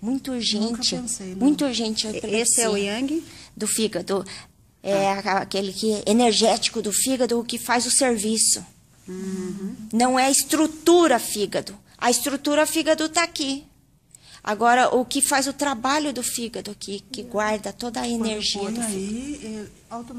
Muito urgente. nunca pensei, muito urgente. Esse é o Yang? Do fígado. É ah. aquele que é energético do fígado que faz o serviço. Uhum. Não é estrutura fígado. A estrutura fígado está aqui. Agora, o que faz o trabalho do fígado aqui, que é. guarda toda a energia do fígado. Aí, automaticamente